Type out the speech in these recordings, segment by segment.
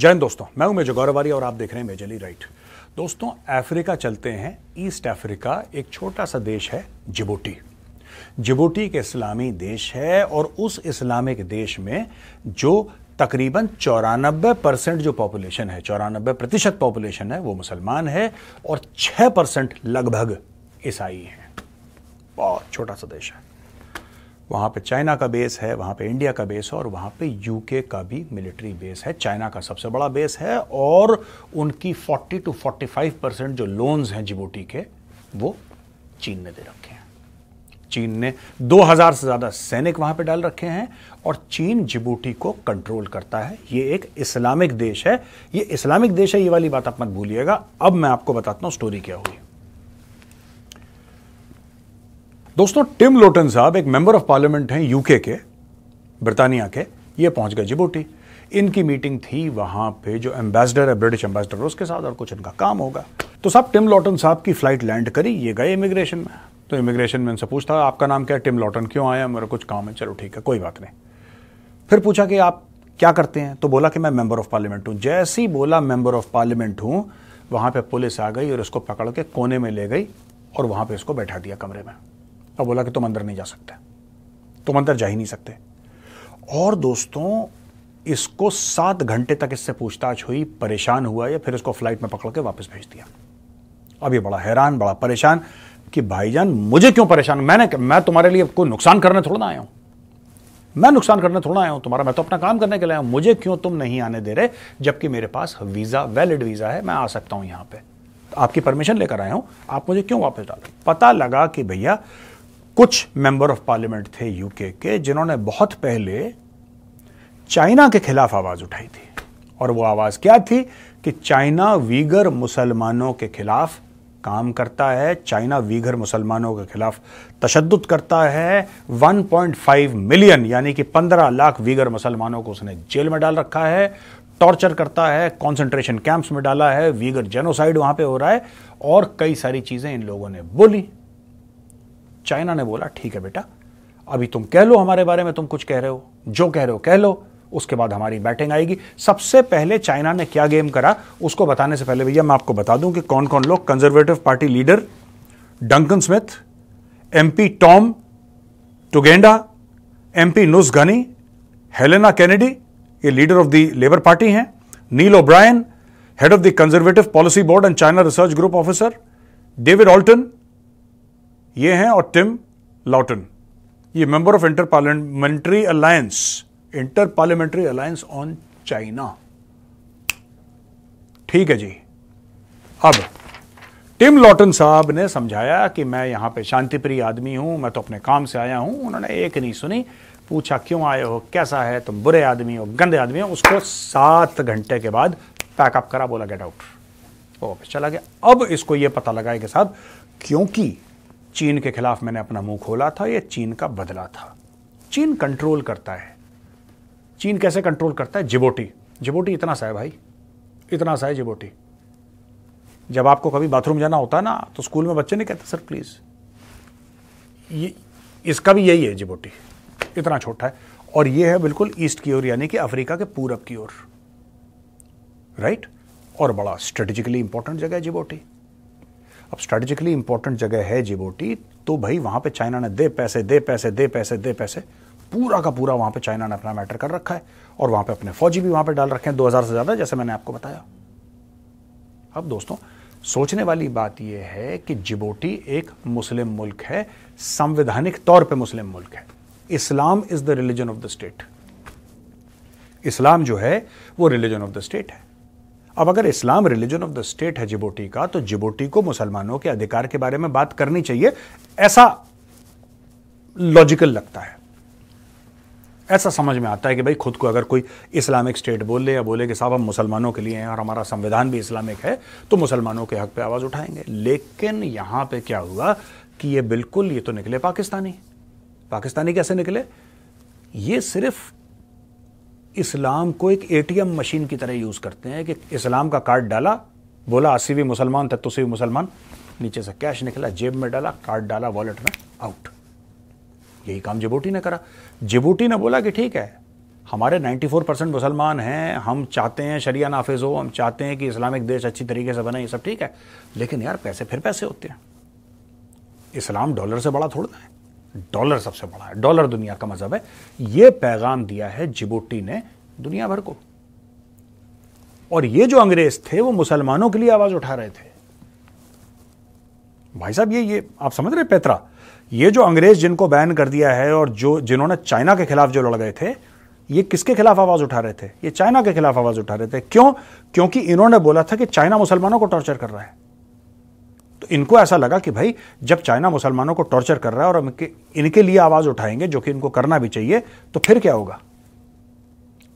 जय हिंद दोस्तों मैं हूं मेजर गौरवारी और आप देख रहे हैं मेजली राइट दोस्तों अफ्रीका चलते हैं ईस्ट अफ्रीका एक छोटा सा देश है जिबोटी जिबोटी एक इस्लामी देश है और उस इस्लामिक देश में जो तकरीबन चौरानबे परसेंट जो पॉपुलेशन है चौरानबे प्रतिशत पॉपुलेशन है वो मुसलमान है और छह परसेंट लगभग ईसाई हैं बहुत छोटा सा देश है वहाँ पे चाइना का बेस है वहाँ पे इंडिया का बेस है और वहाँ पे यूके का भी मिलिट्री बेस है चाइना का सबसे बड़ा बेस है और उनकी 40 टू 45 परसेंट जो लोन्स हैं जिबूटी के वो चीन ने दे रखे हैं चीन ने 2000 से ज़्यादा सैनिक वहाँ पे डाल रखे हैं और चीन जिबूटी को कंट्रोल करता है ये एक इस्लामिक देश है ये इस्लामिक देश है ये वाली बात आप मत भूलिएगा अब मैं आपको बताता हूँ स्टोरी क्या हुई दोस्तों टिम लोटन साहब एक मेंबर ऑफ पार्लियामेंट हैं यूके के ब्रिटानिया के ये पहुंच गए जिबोटी इनकी मीटिंग थी वहां पे जो एम्बेसडर है ब्रिटिश एम्बेसडर उसके साथ और कुछ इनका काम होगा तो साहब टिम लॉटन साहब की फ्लाइट लैंड करी ये गए इमिग्रेशन में तो इमिग्रेशन में इनसे पूछता आपका नाम क्या है टिम लॉटन क्यों आया मेरा कुछ काम है चलो ठीक है कोई बात नहीं फिर पूछा कि आप क्या करते हैं तो बोला कि मैं मेंबर ऑफ पार्लियामेंट हूं जैसे ही बोला मेंबर ऑफ पार्लियामेंट हूँ वहां पे पुलिस आ गई और इसको पकड़ के कोने में ले गई और वहां पे इसको बैठा दिया कमरे में और बोला कि तुम अंदर नहीं जा सकते तुम अंदर जा ही नहीं सकते और दोस्तों इसको सात घंटे तक इससे पूछताछ हुई परेशान हुआ या फिर इसको फ्लाइट में पकड़ के वापस भेज दिया अब ये बड़ा हैरान बड़ा परेशान कि भाईजान मुझे क्यों परेशान मैंने मैं तुम्हारे लिए कोई नुकसान करने थोड़ा ना आया हूं मैं नुकसान करने थोड़ा आया हूं तुम्हारा मैं तो अपना काम करने के लिए आया हूं मुझे क्यों तुम नहीं आने दे रहे जबकि मेरे पास वीजा वैलिड वीजा है मैं आ सकता हूं यहां पर तो आपकी परमिशन लेकर आया हूं आप मुझे क्यों वापस डाल पता लगा कि भैया कुछ मेंबर ऑफ पार्लियामेंट थे यूके के जिन्होंने बहुत पहले चाइना के खिलाफ आवाज उठाई थी और वो आवाज क्या थी कि चाइना वीगर मुसलमानों के खिलाफ काम करता है चाइना वीघर मुसलमानों के खिलाफ तशद करता है 1.5 मिलियन यानी कि 15 लाख वीगर मुसलमानों को उसने जेल में डाल रखा है टॉर्चर करता है कॉन्सेंट्रेशन कैंप्स में डाला है वीगर जेनोसाइड वहां पे हो रहा है और कई सारी चीजें इन लोगों ने बोली चाइना ने बोला ठीक है बेटा अभी तुम कह लो हमारे बारे में तुम कुछ कह रहे हो जो कह रहे हो कह लो उसके बाद हमारी बैटिंग आएगी सबसे पहले चाइना ने क्या गेम करा उसको बताने से पहले भैया मैं आपको बता दूं कि कौन कौन लोग Conservative Party leader Duncan Smith MP Tom Tugendhat MP Nus Ghani Helena Kennedy ये leader of the Labour Party हैं Neil O'Brien head of the Conservative policy board and China research group officer David Alton ये हैं और Tim Loughton ये member of Inter Parliamentary Alliance Inter Parliamentary Alliance on China ठीक है जी अब Tim लॉटन साहब ने समझाया कि मैं यहां पे शांतिप्रिय आदमी हूं मैं तो अपने काम से आया हूं उन्होंने एक नहीं सुनी पूछा क्यों आए हो कैसा है तुम बुरे आदमी हो गंदे आदमी हो उसको सात घंटे के बाद पैकअप करा बोला गेट आउट ओके चला गया अब इसको यह पता लगा कि साहब क्योंकि चीन के खिलाफ मैंने अपना मुंह खोला था यह चीन का बदला था चीन कंट्रोल करता है चीन कैसे कंट्रोल करता है जिबोटी जिबोटी इतना सा है भाई इतना सा है जिबोटी जब आपको कभी बाथरूम जाना होता ना तो स्कूल में बच्चे नहीं कहते सर प्लीज़ ये इसका भी यही है जिबोटी इतना छोटा है और ये है बिल्कुल ईस्ट की ओर यानी कि अफ्रीका के पूरब की ओर राइट और बड़ा स्ट्रेटेजिकली इंपॉर्टेंट जगह है जिबोटी अब स्ट्रेटेजिकली इंपॉर्टेंट जगह है जिबोटी तो भाई वहां पे चाइना ने दे पैसे दे पैसे दे पैसे दे पैसे पूरा का पूरा वहां पे चाइना ने अपना मैटर कर रखा है और वहां पे अपने फौजी भी वहां पे डाल रखे हैं 2000 से ज़्यादा जैसे मैंने आपको बताया अब दोस्तों सोचने वाली बात यह है कि जिबोटी एक मुस्लिम मुल्क है संवैधानिक तौर पर मुस्लिम मुल्क है Islam is the religion of the state इस्लाम जो है वो रिलीजन ऑफ द स्टेट है अब अगर इस्लाम रिलीजन ऑफ द स्टेट है जिबोटी का तो जिबोटी को मुसलमानों के अधिकार के बारे में बात करनी चाहिए ऐसा लॉजिकल लगता है ऐसा समझ में आता है कि भाई खुद को अगर कोई इस्लामिक स्टेट बोल ले या बोले कि साहब हम मुसलमानों के लिए हैं और हमारा संविधान भी इस्लामिक है तो मुसलमानों के हक पे आवाज़ उठाएंगे लेकिन यहां पे क्या हुआ कि ये बिल्कुल ये तो निकले पाकिस्तानी पाकिस्तानी कैसे निकले ये सिर्फ इस्लाम को एक एटीएम मशीन की तरह यूज़ करते हैं कि इस्लाम का कार्ड डाला बोला अस्सी भी मुसलमान तत्व मुसलमान नीचे से कैश निकला जेब में डाला कार्ड डाला वॉलेट में आउट यही काम जिबूटी ने करा जिबूटी ने बोला कि ठीक है हमारे 94 परसेंट मुसलमान हैं हम चाहते हैं शरिया नाफिज हो हम चाहते हैं कि इस्लामिक देश अच्छी तरीके से बने ये सब ठीक है लेकिन यार पैसे फिर पैसे होते हैं इस्लाम डॉलर से बड़ा थोड़ा है डॉलर सबसे बड़ा है डॉलर दुनिया का मजहब है यह पैगाम दिया है जिबोटी ने दुनिया भर को और ये जो अंग्रेज थे वो मुसलमानों के लिए आवाज उठा रहे थे भाई साहब ये ये आप समझ रहे पैतरा ये जो अंग्रेज जिनको बैन कर दिया है और जो जिन्होंने चाइना के खिलाफ जो लड़ गए थे ये किसके खिलाफ आवाज उठा रहे थे ये चाइना के खिलाफ आवाज उठा रहे थे क्यों क्योंकि इन्होंने बोला था कि चाइना मुसलमानों को टॉर्चर कर रहा है तो इनको ऐसा लगा कि भाई जब चाइना मुसलमानों को टॉर्चर कर रहा है और हम इनके लिए आवाज़ उठाएंगे जो कि इनको करना भी चाहिए तो फिर क्या होगा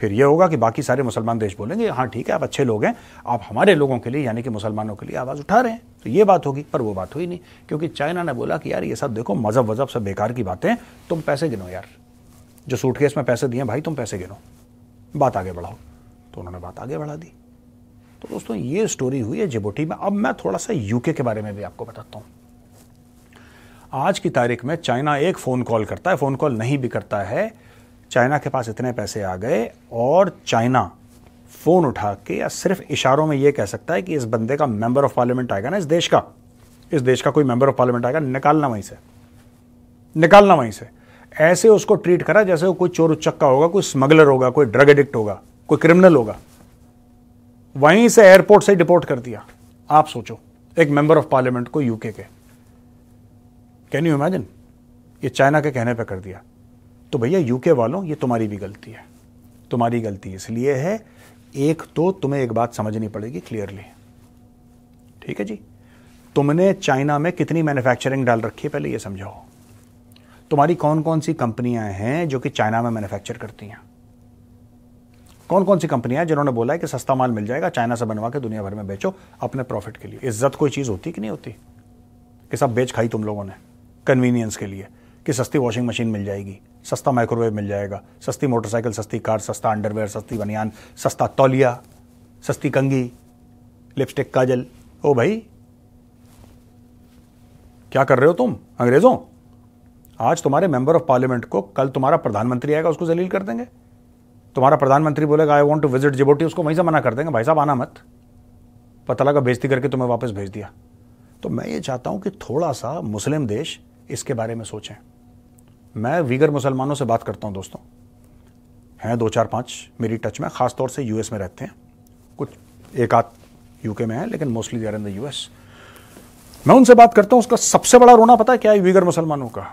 फिर यह होगा कि बाकी सारे मुसलमान देश बोलेंगे हाँ ठीक है आप अच्छे लोग हैं आप हमारे लोगों के लिए यानी कि मुसलमानों के लिए आवाज़ उठा रहे हैं तो ये बात होगी पर वो बात हुई नहीं क्योंकि चाइना ने बोला कि यार ये सब देखो मज़हब वजहब सब बेकार की बातें तुम पैसे गिनो यार जो सूटकेस में पैसे दिए भाई तुम पैसे गिनो बात आगे बढ़ाओ तो उन्होंने बात आगे बढ़ा दी तो दोस्तों ये स्टोरी हुई है जिबोटी में अब मैं थोड़ा सा यूके के बारे में भी आपको बताता हूं आज की तारीख में चाइना एक फ़ोन कॉल करता है फ़ोन कॉल नहीं भी करता है चाइना के पास इतने पैसे आ गए और चाइना फ़ोन उठा के या सिर्फ इशारों में यह कह सकता है कि इस बंदे का मेंबर ऑफ पार्लियामेंट आएगा ना इस देश का इस देश का कोई मेंबर ऑफ पार्लियामेंट आएगा निकालना वहीं से निकालना वहीं से ऐसे उसको ट्रीट करा जैसे वो कोई चोर उच्चक्का होगा कोई स्मगलर होगा कोई ड्रग एडिक्ट होगा कोई क्रिमिनल होगा वहीं से एयरपोर्ट से डिपोर्ट कर दिया आप सोचो एक मेंबर ऑफ पार्लियामेंट को यूके के कैन यू इमेजिन ये चाइना के कहने पर कर दिया तो भैया यूके वालों ये तुम्हारी भी गलती है तुम्हारी गलती इसलिए है एक तो तुम्हें एक बात समझनी पड़ेगी क्लियरली ठीक है जी तुमने चाइना में कितनी मैन्युफैक्चरिंग डाल रखी है पहले ये समझाओ तुम्हारी कौन कौन सी कंपनियां हैं जो कि चाइना में मैन्युफैक्चर करती हैं कौन कौन सी कंपनियां जिन्होंने बोला है कि सस्ता माल मिल जाएगा चाइना से बनवा के दुनिया भर में बेचो अपने प्रॉफिट के लिए इज्जत कोई चीज़ होती कि नहीं होती कि सब बेच खाई तुम लोगों ने कन्वीनियंस के लिए कि सस्ती वॉशिंग मशीन मिल जाएगी सस्ता माइक्रोवेव मिल जाएगा सस्ती मोटरसाइकिल सस्ती कार सस्ता अंडरवेयर सस्ती बनियान सस्ता तौलिया सस्ती कंगी लिपस्टिक काजल ओ भाई क्या कर रहे हो तुम अंग्रेजों आज तुम्हारे मेंबर ऑफ पार्लियामेंट को कल तुम्हारा प्रधानमंत्री आएगा उसको जलील कर देंगे तुम्हारा प्रधानमंत्री बोलेगा I want to visit Djibouti उसको वहीं से मना कर देंगे भाई साहब आना मत पता लगा बेजती करके तुम्हें वापस भेज दिया तो मैं ये चाहता हूँ कि थोड़ा सा मुस्लिम देश इसके बारे में सोचें मैं वीगर मुसलमानों से बात करता हूँ दोस्तों हैं दो चार पाँच मेरी टच में ख़ासतौर से यूएस में रहते हैं कुछ एक आध यूके में है लेकिन mostly there in the US मैं उनसे बात करता हूँ उसका सबसे बड़ा रोना पता है क्या है वीगर मुसलमानों का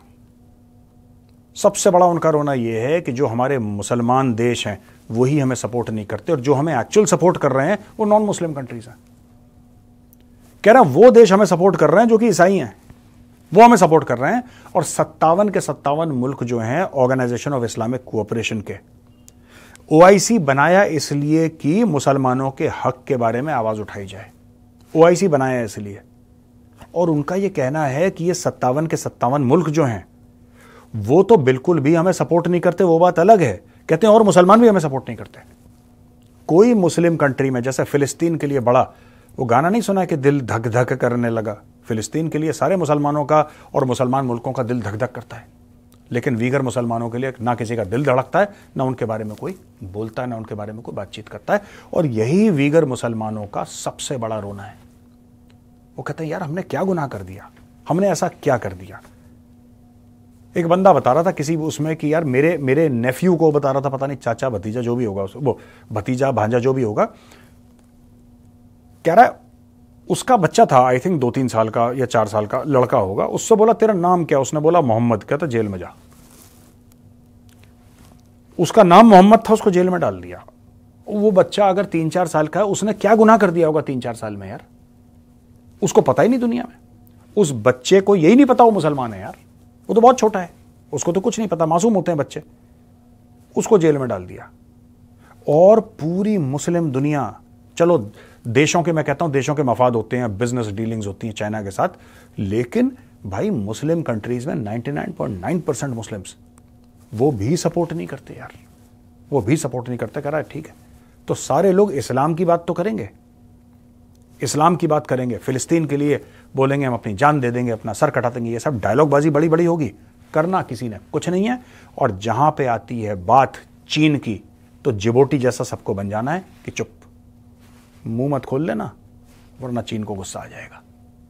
सबसे बड़ा उनका रोना यह है कि जो हमारे मुसलमान देश हैं वही हमें सपोर्ट नहीं करते और जो हमें एक्चुअल सपोर्ट कर रहे हैं वो नॉन मुस्लिम कंट्रीज हैं कह रहा वो देश हमें सपोर्ट कर रहे हैं जो कि ईसाई हैं वो हमें सपोर्ट कर रहे हैं और सत्तावन के सत्तावन मुल्क जो हैं ऑर्गेनाइजेशन ऑफ इस्लामिक कोऑपरेशन के ओ बनाया इसलिए कि मुसलमानों के हक के बारे में आवाज़ उठाई जाए ओ बनाया इसलिए और उनका यह कहना है कि ये सत्तावन के सत्तावन मुल्क जो हैं वो तो बिल्कुल भी हमें सपोर्ट नहीं करते वो बात अलग है कहते हैं और मुसलमान भी हमें सपोर्ट नहीं करते कोई मुस्लिम कंट्री में जैसे फिलिस्तीन के लिए बड़ा वो गाना नहीं सुना कि दिल धक धक करने लगा फिलिस्तीन के लिए सारे मुसलमानों का और मुसलमान मुल्कों का दिल धक धक करता है लेकिन वीगर मुसलमानों के लिए ना किसी का दिल धड़कता है ना उनके बारे में कोई बोलता है ना उनके बारे में कोई बातचीत करता है और यही वीगर मुसलमानों का सबसे बड़ा रोना है वो कहते हैं यार हमने क्या गुनाह कर दिया हमने ऐसा क्या कर दिया एक बंदा बता रहा था किसी उसमें कि यार मेरे मेरे नेफ्यू को बता रहा था पता नहीं चाचा भतीजा जो भी होगा उस वो भतीजा भांजा जो भी होगा कह रहा है उसका बच्चा था आई थिंक दो तीन साल का या चार साल का लड़का होगा उससे बोला तेरा नाम क्या उसने बोला मोहम्मद क्या था जेल में जा उसका नाम मोहम्मद था उसको जेल में डाल दिया वो बच्चा अगर तीन चार साल का है उसने क्या गुनाह कर दिया होगा तीन चार साल में यार उसको पता ही नहीं दुनिया में उस बच्चे को यही नहीं पता वो मुसलमान है यार वो तो बहुत छोटा है उसको तो कुछ नहीं पता मासूम होते हैं बच्चे उसको जेल में डाल दिया और पूरी मुस्लिम दुनिया चलो देशों के मैं कहता हूं देशों के मफाद होते हैं बिजनेस डीलिंग्स होती हैं चाइना के साथ लेकिन भाई मुस्लिम कंट्रीज में 99.9 परसेंट मुस्लिम्स वो भी सपोर्ट नहीं करते यार वो भी सपोर्ट नहीं करते कह रहा है ठीक है तो सारे लोग इस्लाम की बात तो करेंगे इस्लाम की बात करेंगे फ़िलिस्तीन के लिए बोलेंगे हम अपनी जान दे देंगे अपना सर कटा देंगे ये सब डायलॉगबाजी बड़ी बड़ी होगी करना किसी ने कुछ नहीं है और जहां पे आती है बात चीन की तो जिबोटी जैसा सबको बन जाना है कि चुप मुंह मत खोल लेना वरना चीन को गुस्सा आ जाएगा